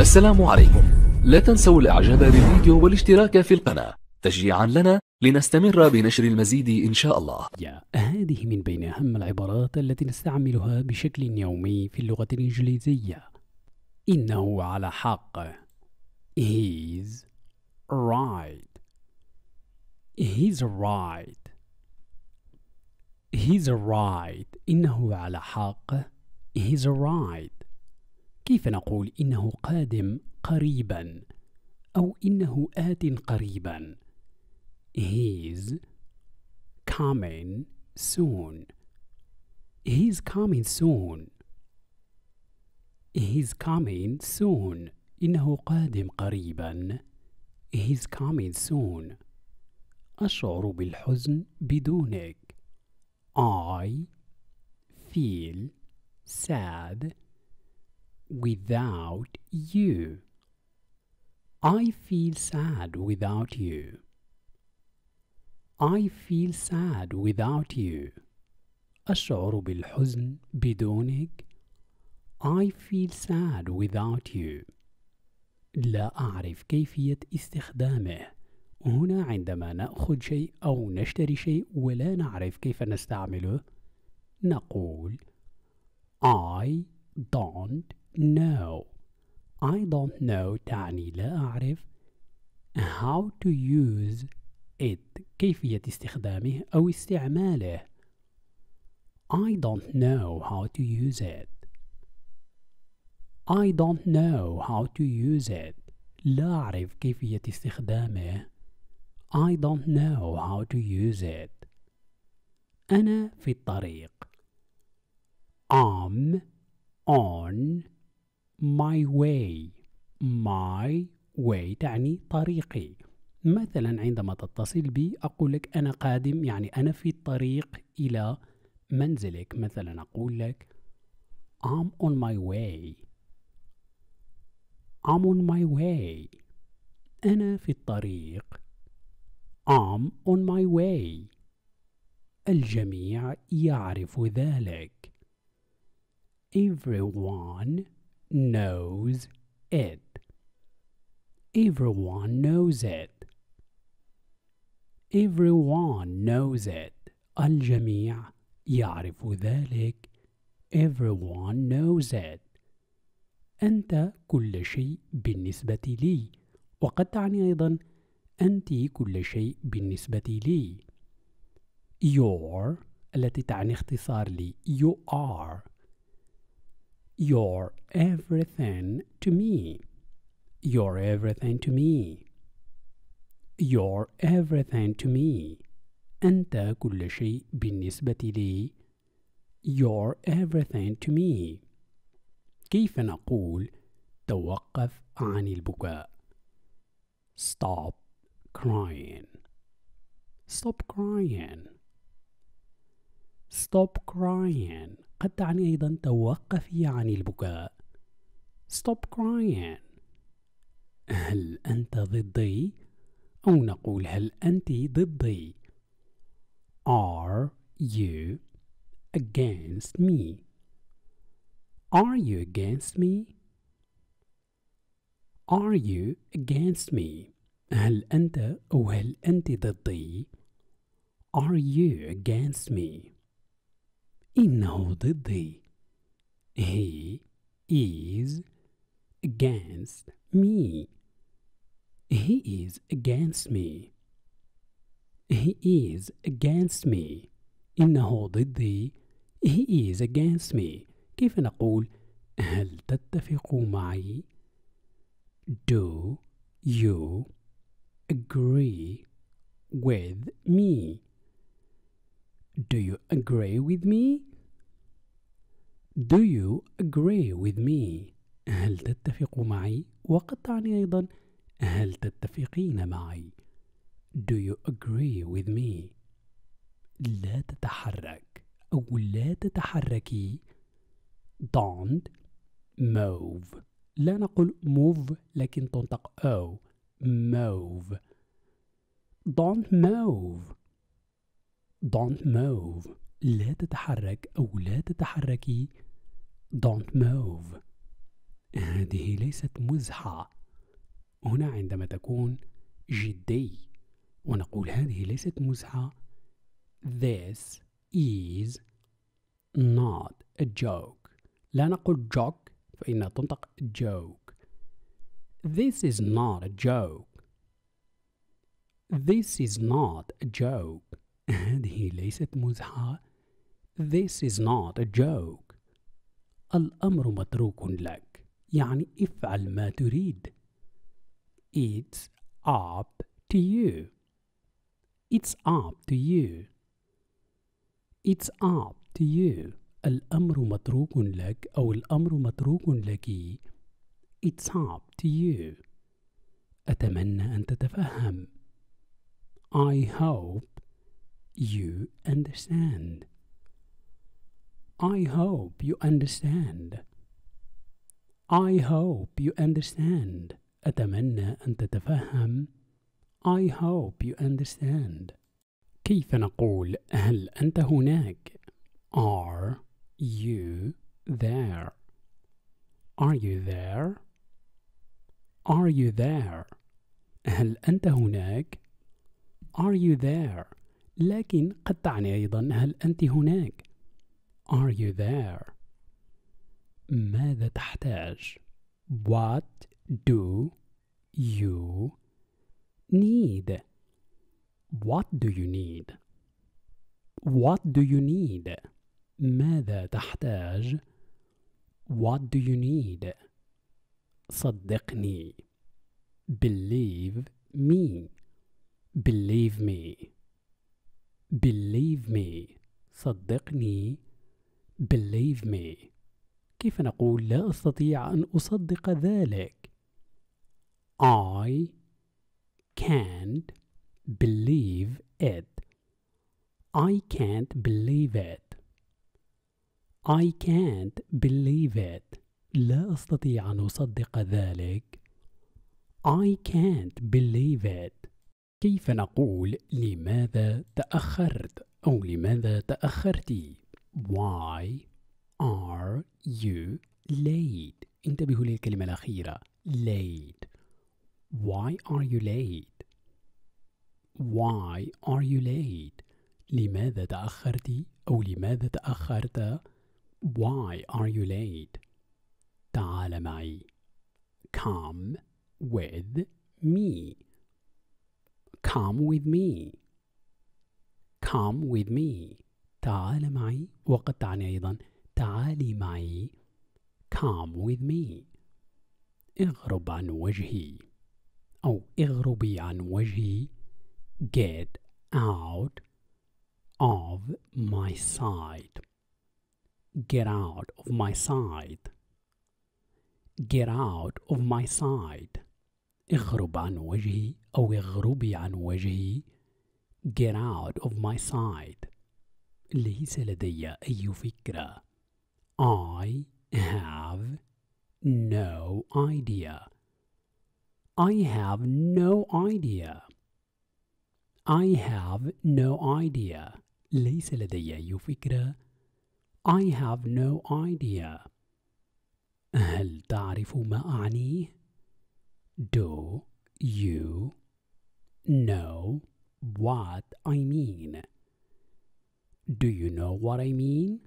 السلام عليكم لا تنسوا الاعجاب بالفيديو والاشتراك في القناة تشجيعا لنا لنستمر بنشر المزيد إن شاء الله هذه من بين أهم العبارات التي نستعملها بشكل يومي في اللغة الإنجليزية إنه على حق He's right He's right He's right إنه على حق He's right كيف نقول إنه قادم قريبا أو إنه آت قريبا He's coming soon He's coming soon He's coming soon إنه قادم قريبا He's coming soon أشعر بالحزن بدونك I feel sad without you. I feel sad without you. I feel sad without you. أشعر بالحزن بدونك. I feel sad without you. لا أعرف كيفية استخدامه. هنا عندما نأخذ شيء أو نشتري شيء ولا نعرف كيف نستعمله، نقول I don't know I don't know تعني لا أعرف how to use it كيفية استخدامه أو استعماله I don't know how to use it I don't know how to use it لا أعرف كيفية استخدامه I don't know how to use it أنا في الطريق I'm on my way my way تعني طريقي مثلا عندما تتصل بي أقول لك أنا قادم يعني أنا في الطريق إلى منزلك مثلا أقول لك I'm on my way I'm on my way أنا في الطريق I'm on my way الجميع يعرف ذلك everyone knows it. Everyone knows it. Everyone knows it. الجميع يعرف ذلك. Everyone knows it. أنت كل شيء بالنسبة لي. وقد تعني أيضا أنت كل شيء بالنسبة لي. Your التي تعني اختصار لي. You are You're everything to me. You're everything to me. You're everything to me. أنت كل شيء بالنسبة لي. You're everything to me. كيف نقول توقف عن البكاء؟ Stop crying. Stop crying. Stop crying. قد تعني أيضا توقفي عن البكاء Stop crying هل أنت ضدي؟ أو نقول هل أنت ضدي؟ Are you against me? Are you against me? Are you against me? هل أنت أو هل أنت ضدي؟ Are you against me? in all the day. He is against me. He is against me. He is against me. إنه ضدي. He is against me. كيف نقول هل تتفق معي؟ Do you agree with me? Do you agree with me? Do you agree with me? هل تتفق معي؟ وقد تعني أيضا هل تتفقين معي؟ Do you agree with me? لا تتحرك أو لا تتحركي Don't move لا نقول move لكن تنطق أو move Don't move Don't move لا تتحرك أو لا تتحركي don't move هذه ليست مزحة هنا عندما تكون جدي ونقول هذه ليست مزحة this is not a joke لا نقول جوك فإنها تنطق joke this is not a joke this is not a joke هذه ليست مزحة this is not a joke الأمر متروك لك يعني افعل ما تريد It's up to you It's up to you It's up to you الأمر متروك لك أو الأمر متروك لك It's up to you أتمنى أن تتفهم I hope you understand I hope you understand. I hope you understand. أتمنى أن تتفهم. I hope you understand. كيف نقول هل أنت هناك؟ Are you there? Are you there? Are you there? هل أنت هناك؟ Are you there? لكن قد تعني أيضا هل أنت هناك؟ Are you there? ماذا تحتاج? What do you need? What do you need? What do you need? ماذا تحتاج? What do you need? صدقني. Believe me. Believe me. Believe me. صدقني. Believe me. كيف نقول لا أستطيع أن أصدق ذلك؟ I can't believe it. I can't believe it. I can't believe it. لا أستطيع أن أصدق ذلك. I can't believe it. كيف نقول لماذا تأخرت أو لماذا تاخرتي Why are you late? انتبهوا للكلمة الأخيرة late. Why are you late? Why are you late? لماذا تأخرت أو لماذا تأخرت؟ Why are you late? تعال معي. Come with me. Come with me. Come with me. تعال معي وقد تعني أيضا تعالي معي come with me اغرب عن وجهي أو اغربي عن وجهي get out of my sight get out of my sight get out of my sight اغرب عن وجهي أو اغربي عن وجهي get out of my sight ليس لدي أي فكرة. I have no idea. I have no idea. I have no idea. ليس لدي أي فكرة. I have no idea. هل تعرف ما أعني؟ Do you know what I mean? Do you know what I mean?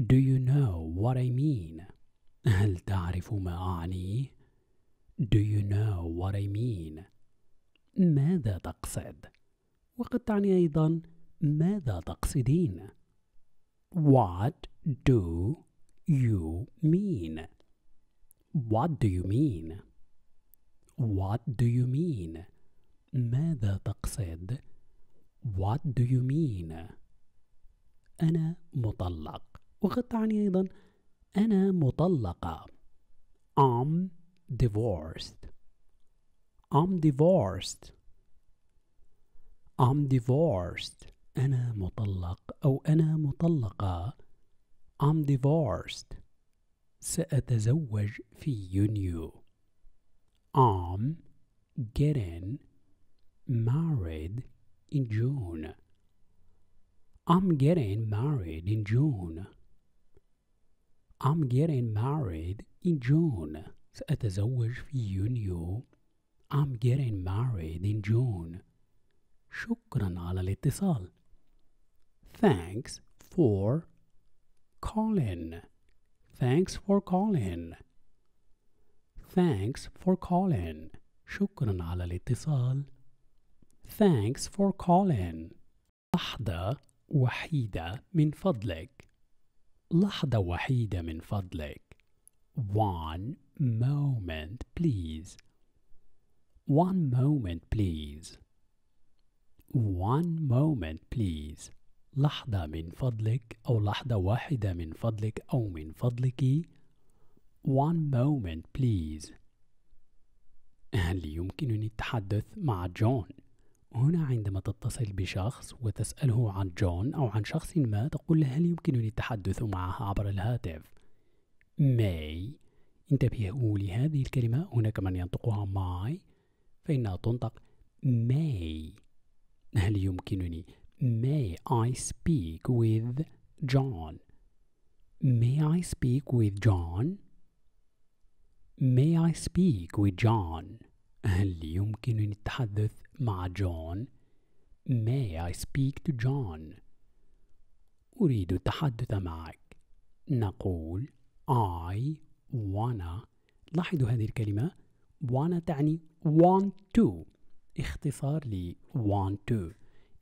Do you know what I mean? هل تعرف ما أعني؟ Do you know what I mean? ماذا تقصد؟ وقد تعني أيضا ماذا تقصدين؟ What do you mean? What do you mean? What do you mean? ماذا تقصد؟ What do you mean? أنا مطلق وقد تعني أيضا أنا مطلقة I'm divorced I'm divorced I'm divorced أنا مطلق أو أنا مطلقة I'm divorced سأتزوج في يونيو I'm getting married in June. I'm getting married in June. I'm getting married in June. سأتزوج في يونيو. I'm getting married in June. شكرا على الاتصال. Thanks for calling. Thanks for calling. Thanks for calling. شكرا على الاتصال. Thanks for calling. لحظة وحيدة من فضلك. لحظة وحيدة من فضلك. One moment, please. One moment, please. One moment, please. لحظة من فضلك أو لحظة واحدة من فضلك أو من فضلك. One moment, please. هل يمكنني التحدث مع جون؟ هنا عندما تتصل بشخص وتسأله عن جون أو عن شخص ما تقول له هل يمكنني التحدث معه عبر الهاتف؟ ماي انتبهوا لهذه الكلمة هناك من ينطقها ماي فإنها تنطق ماي هل يمكنني May I speak with John? May I speak with John? May I speak with John? هل يمكنني التحدث مع جون May I speak to John? أريد التحدث معك نقول I wanna لاحظوا هذه الكلمة wanna تعني want to اختصار ل want to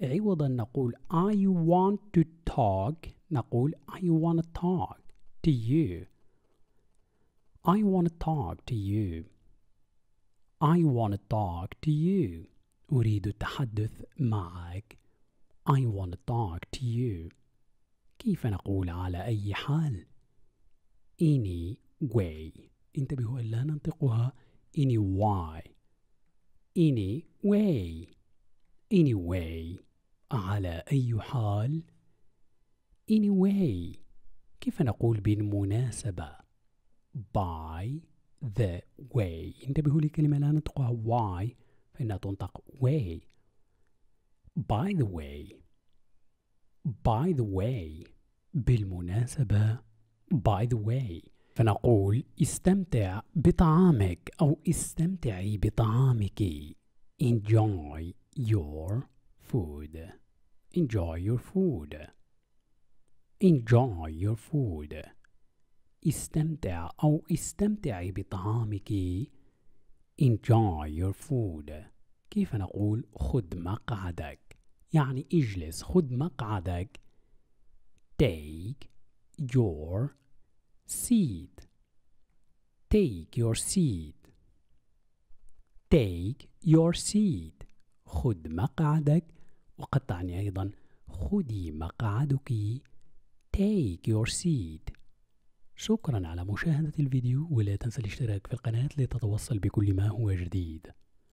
عوضا نقول I want to talk نقول I wanna talk to you I wanna talk to you I wanna talk to you أريد التحدث معك I want to talk to you كيف نقول على أي حال any way انتبهوا ألا ننطقها any why any way any way على أي حال any way كيف نقول بالمناسبة by the way انتبهوا لكلمة لا ننطقها why إنها تنطق way by the way by the way بالمناسبة by the way فنقول استمتع بطعامك أو استمتعي بطعامك enjoy your food enjoy your food enjoy your food استمتع أو استمتعي بطعامك enjoy your food كيف نقول خذ مقعدك يعني اجلس خذ مقعدك take your seat take your seat take your seat خذ مقعدك وقد تعني أيضا خذي مقعدك take your seat شكرا على مشاهدة الفيديو ولا تنسى الاشتراك في القناة لتتوصل بكل ما هو جديد